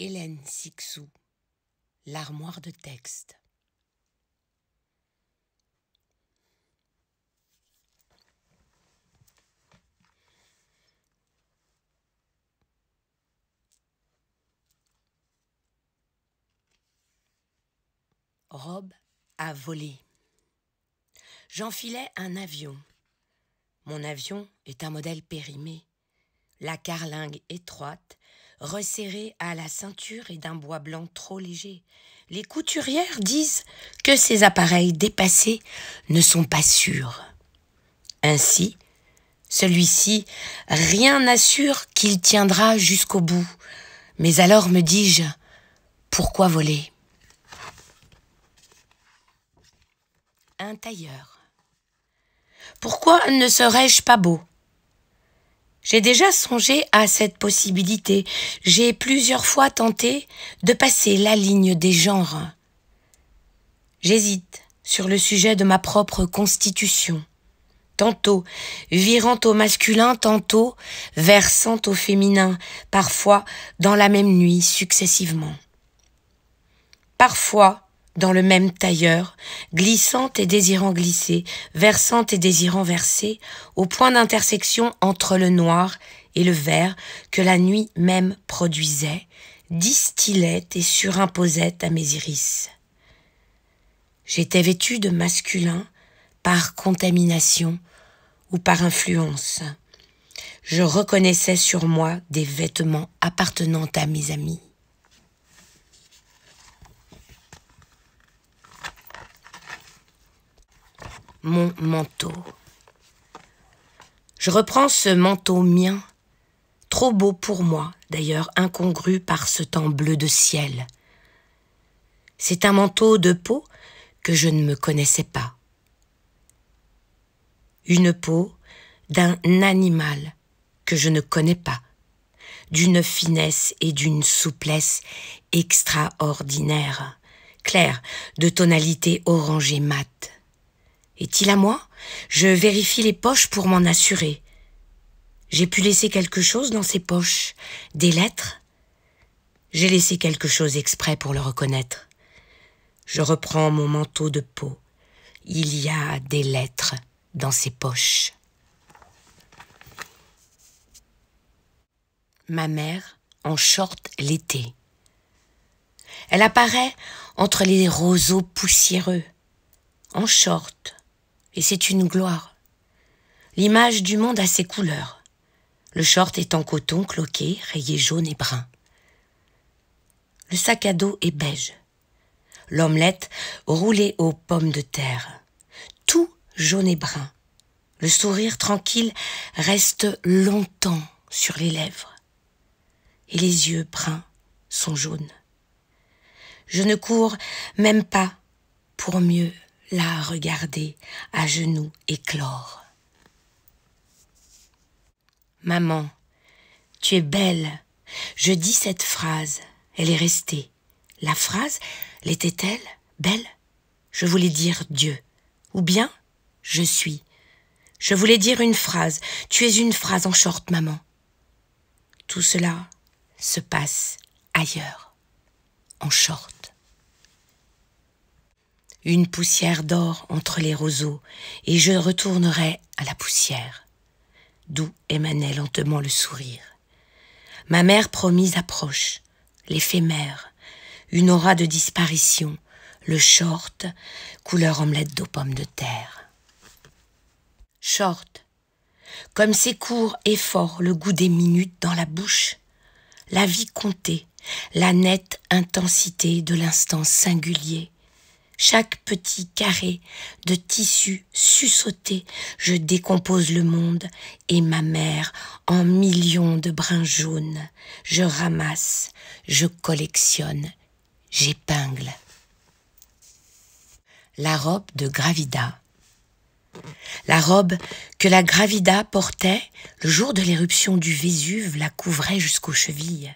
Hélène Sixou, l'armoire de texte. Robe à voler J'enfilais un avion. Mon avion est un modèle périmé. La carlingue étroite Resserré à la ceinture et d'un bois blanc trop léger. Les couturières disent que ces appareils dépassés ne sont pas sûrs. Ainsi, celui-ci, rien n'assure qu'il tiendra jusqu'au bout. Mais alors me dis-je, pourquoi voler Un tailleur. Pourquoi ne serais-je pas beau j'ai déjà songé à cette possibilité. J'ai plusieurs fois tenté de passer la ligne des genres. J'hésite sur le sujet de ma propre constitution, tantôt virant au masculin, tantôt versant au féminin, parfois dans la même nuit successivement. Parfois, dans le même tailleur, glissant et désirant glisser, versante et désirant verser, au point d'intersection entre le noir et le vert que la nuit même produisait, distillait et surimposait à mes iris. J'étais vêtu de masculin par contamination ou par influence. Je reconnaissais sur moi des vêtements appartenant à mes amis. mon manteau. Je reprends ce manteau mien, trop beau pour moi, d'ailleurs incongru par ce temps bleu de ciel. C'est un manteau de peau que je ne me connaissais pas. Une peau d'un animal que je ne connais pas, d'une finesse et d'une souplesse extraordinaires, claire, de tonalité orangée mate. Est-il à moi Je vérifie les poches pour m'en assurer. J'ai pu laisser quelque chose dans ses poches. Des lettres J'ai laissé quelque chose exprès pour le reconnaître. Je reprends mon manteau de peau. Il y a des lettres dans ses poches. Ma mère en short l'été. Elle apparaît entre les roseaux poussiéreux, en short, et c'est une gloire. L'image du monde a ses couleurs. Le short est en coton cloqué, rayé jaune et brun. Le sac à dos est beige. L'omelette roulée aux pommes de terre. Tout jaune et brun. Le sourire tranquille reste longtemps sur les lèvres. Et les yeux bruns sont jaunes. Je ne cours même pas pour mieux la regarder à genoux éclore. Maman, tu es belle. Je dis cette phrase, elle est restée. La phrase, l'était-elle belle Je voulais dire Dieu. Ou bien, je suis. Je voulais dire une phrase. Tu es une phrase en short, maman. Tout cela se passe ailleurs, en short une poussière d'or entre les roseaux, et je retournerai à la poussière. D'où émanait lentement le sourire. Ma mère promise approche, l'éphémère, une aura de disparition, le short, couleur omelette d'eau pommes de terre. Short, comme ces courts et fort le goût des minutes dans la bouche, la vie comptée, la nette intensité de l'instant singulier, chaque petit carré de tissu sussauté, je décompose le monde et ma mère en millions de brins jaunes. Je ramasse, je collectionne, j'épingle. La robe de Gravida. La robe que la Gravida portait le jour de l'éruption du Vésuve la couvrait jusqu'aux chevilles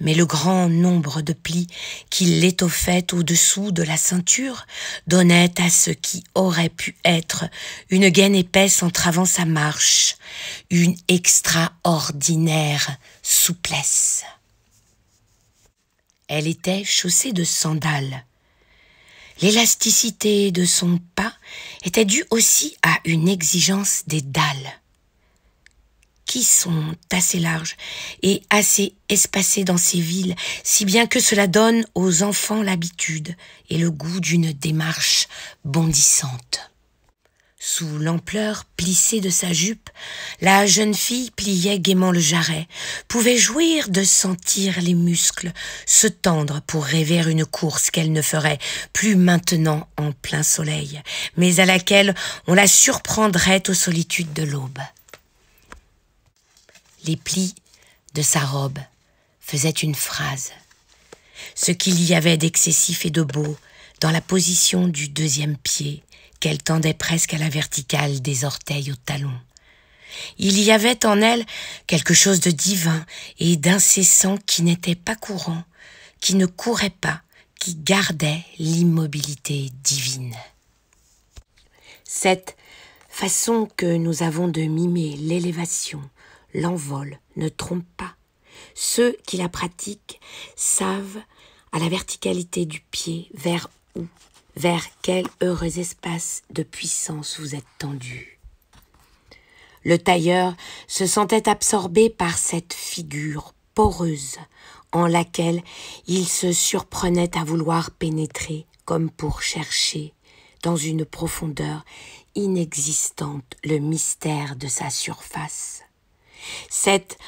mais le grand nombre de plis qui l'étoffaient au-dessous de la ceinture donnait à ce qui aurait pu être une gaine épaisse entravant sa marche, une extraordinaire souplesse. Elle était chaussée de sandales. L'élasticité de son pas était due aussi à une exigence des dalles qui sont assez larges et assez espacées dans ces villes, si bien que cela donne aux enfants l'habitude et le goût d'une démarche bondissante. Sous l'ampleur plissée de sa jupe, la jeune fille pliait gaiement le jarret, pouvait jouir de sentir les muscles se tendre pour rêver une course qu'elle ne ferait plus maintenant en plein soleil, mais à laquelle on la surprendrait aux solitudes de l'aube les plis de sa robe faisaient une phrase. Ce qu'il y avait d'excessif et de beau dans la position du deuxième pied qu'elle tendait presque à la verticale des orteils au talon. Il y avait en elle quelque chose de divin et d'incessant qui n'était pas courant, qui ne courait pas, qui gardait l'immobilité divine. Cette façon que nous avons de mimer l'élévation, l'envol ne trompe pas. Ceux qui la pratiquent savent à la verticalité du pied vers où, vers quel heureux espace de puissance vous êtes tendu. Le tailleur se sentait absorbé par cette figure poreuse en laquelle il se surprenait à vouloir pénétrer comme pour chercher dans une profondeur inexistante le mystère de sa surface cette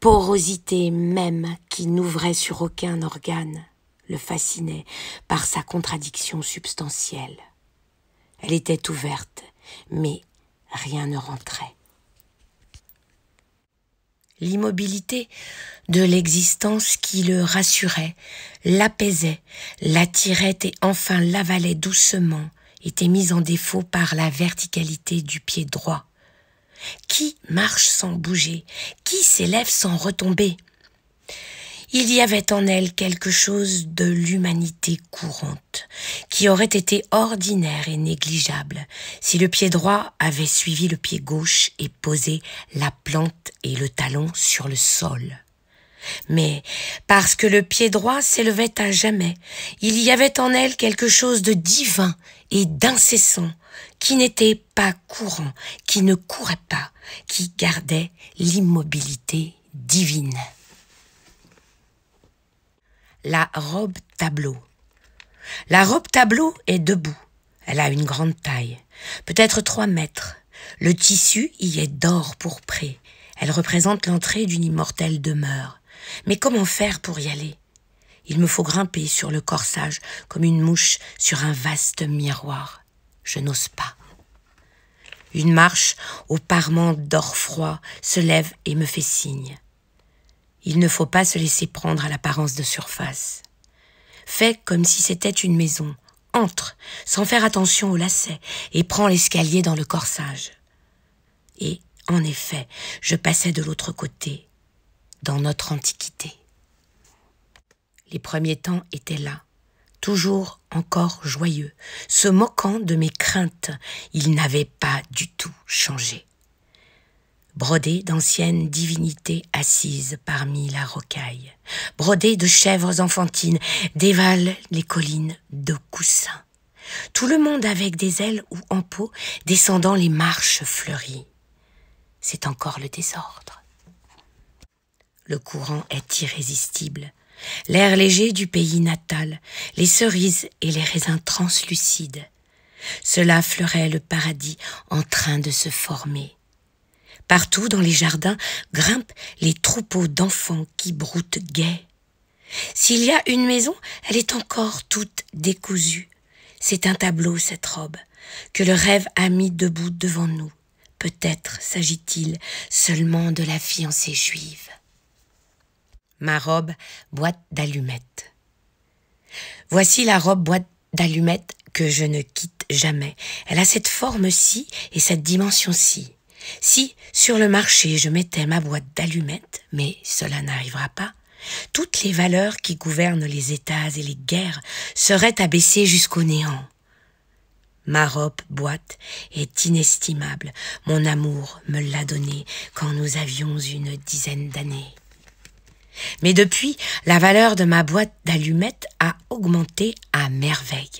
porosité même qui n'ouvrait sur aucun organe le fascinait par sa contradiction substantielle. Elle était ouverte, mais rien ne rentrait. L'immobilité de l'existence qui le rassurait, l'apaisait, l'attirait et enfin l'avalait doucement était mise en défaut par la verticalité du pied droit qui marche sans bouger Qui s'élève sans retomber il y avait en elle quelque chose de l'humanité courante, qui aurait été ordinaire et négligeable si le pied droit avait suivi le pied gauche et posé la plante et le talon sur le sol. Mais parce que le pied droit s'élevait à jamais. Il y avait en elle quelque chose de divin et d'incessant, qui n'était pas courant, qui ne courait pas, qui gardait l'immobilité divine. La robe tableau. La robe tableau est debout. Elle a une grande taille, peut-être trois mètres. Le tissu y est d'or pourpré. Elle représente l'entrée d'une immortelle demeure. Mais comment faire pour y aller Il me faut grimper sur le corsage comme une mouche sur un vaste miroir. Je n'ose pas. Une marche au parement d'or froid se lève et me fait signe. Il ne faut pas se laisser prendre à l'apparence de surface. Fais comme si c'était une maison. Entre, sans faire attention au lacet et prends l'escalier dans le corsage. Et, en effet, je passais de l'autre côté dans notre antiquité. Les premiers temps étaient là, toujours encore joyeux, se moquant de mes craintes, ils n'avaient pas du tout changé. Brodés d'anciennes divinités assises parmi la rocaille, brodés de chèvres enfantines, dévalent les collines de coussins tout le monde avec des ailes ou en peau, descendant les marches fleuries. C'est encore le désordre le courant est irrésistible. L'air léger du pays natal, les cerises et les raisins translucides. Cela fleurait le paradis en train de se former. Partout dans les jardins grimpent les troupeaux d'enfants qui broutent gais. S'il y a une maison, elle est encore toute décousue. C'est un tableau, cette robe, que le rêve a mis debout devant nous. Peut-être s'agit-il seulement de la fiancée juive ma robe boîte d'allumettes. Voici la robe boîte d'allumettes que je ne quitte jamais. Elle a cette forme-ci et cette dimension-ci. Si, sur le marché, je mettais ma boîte d'allumettes, mais cela n'arrivera pas, toutes les valeurs qui gouvernent les États et les guerres seraient abaissées jusqu'au néant. Ma robe boîte est inestimable. Mon amour me l'a donnée quand nous avions une dizaine d'années. Mais depuis, la valeur de ma boîte d'allumettes a augmenté à merveille.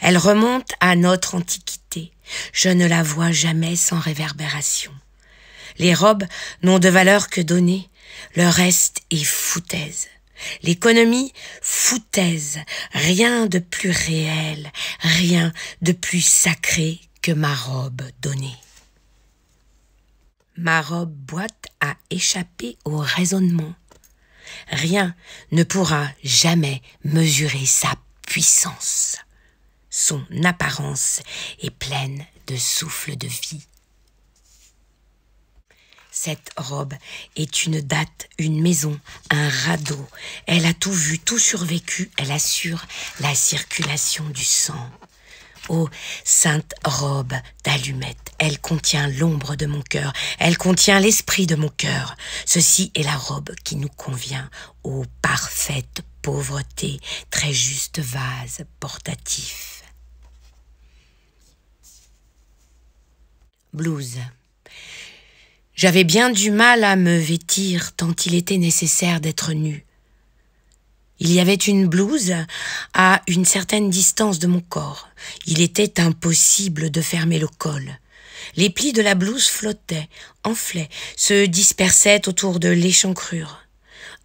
Elle remonte à notre antiquité. Je ne la vois jamais sans réverbération. Les robes n'ont de valeur que donnée. Le reste est foutaise. L'économie foutaise. Rien de plus réel, rien de plus sacré que ma robe donnée. Ma robe boîte a échappé au raisonnement rien ne pourra jamais mesurer sa puissance. Son apparence est pleine de souffle de vie. Cette robe est une date, une maison, un radeau. Elle a tout vu, tout survécu, elle assure la circulation du sang ô sainte robe d'allumette, elle contient l'ombre de mon cœur, elle contient l'esprit de mon cœur. Ceci est la robe qui nous convient, ô parfaite pauvreté, très juste vase portatif. Blouse. J'avais bien du mal à me vêtir tant il était nécessaire d'être nu. Il y avait une blouse à une certaine distance de mon corps. Il était impossible de fermer le col. Les plis de la blouse flottaient, enflaient, se dispersaient autour de l'échancrure.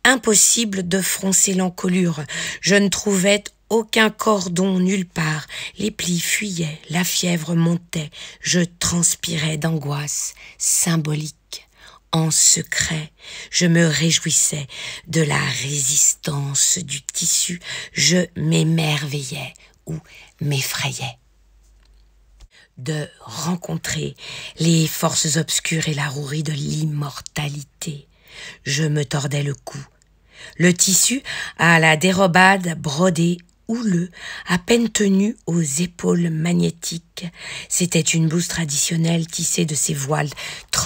Impossible de froncer l'encolure. Je ne trouvais aucun cordon nulle part. Les plis fuyaient, la fièvre montait. Je transpirais d'angoisse symbolique en secret, je me réjouissais de la résistance du tissu, je m'émerveillais ou m'effrayais. De rencontrer les forces obscures et la rourie de l'immortalité, je me tordais le cou. Le tissu, à la dérobade brodée houleux, à peine tenu aux épaules magnétiques. C'était une blouse traditionnelle tissée de ces voiles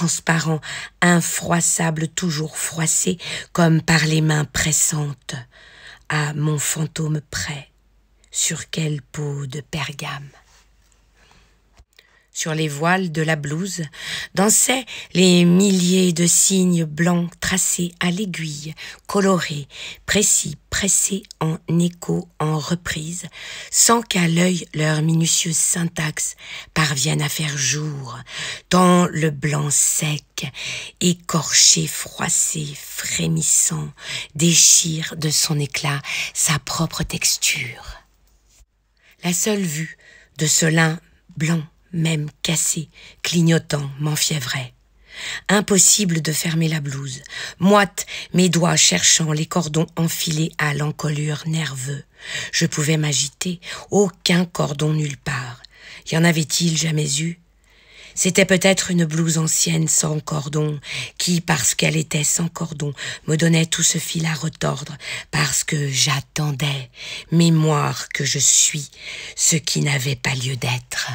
transparent, infroissable, toujours froissé, comme par les mains pressantes, à mon fantôme près, sur quelle peau de pergame sur les voiles de la blouse, dansaient les milliers de signes blancs tracés à l'aiguille, colorés, précis, pressés en écho, en reprise, sans qu'à l'œil leur minutieuse syntaxe parvienne à faire jour, tant le blanc sec, écorché, froissé, frémissant, déchire de son éclat sa propre texture. La seule vue de ce lin blanc même cassé, clignotant, m'enfiévrait. Impossible de fermer la blouse. Moite, mes doigts cherchant les cordons enfilés à l'encolure nerveux. Je pouvais m'agiter, aucun cordon nulle part. Y en avait-il jamais eu C'était peut-être une blouse ancienne sans cordon, qui, parce qu'elle était sans cordon, me donnait tout ce fil à retordre, parce que j'attendais, mémoire que je suis, ce qui n'avait pas lieu d'être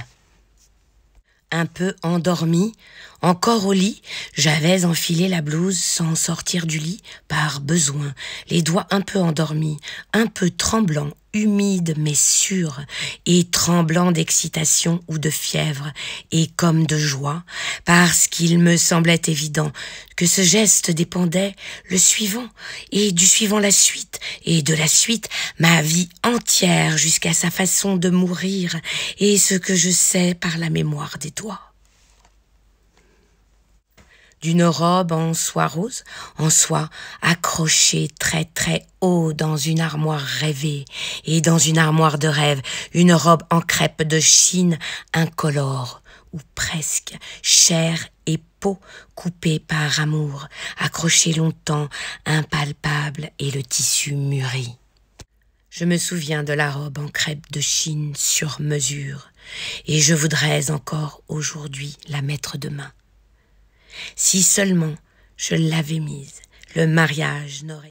un peu endormi, encore au lit, j'avais enfilé la blouse sans sortir du lit, par besoin, les doigts un peu endormis, un peu tremblants, humide mais sûr, et tremblant d'excitation ou de fièvre, et comme de joie, parce qu'il me semblait évident que ce geste dépendait le suivant, et du suivant la suite, et de la suite ma vie entière jusqu'à sa façon de mourir, et ce que je sais par la mémoire des doigts d'une robe en soie rose, en soie accrochée très très haut dans une armoire rêvée et dans une armoire de rêve, une robe en crêpe de Chine incolore ou presque, chair et peau coupée par amour, accrochée longtemps, impalpable et le tissu mûri. Je me souviens de la robe en crêpe de Chine sur mesure, et je voudrais encore aujourd'hui la mettre demain. Si seulement je l'avais mise, le mariage n'aurait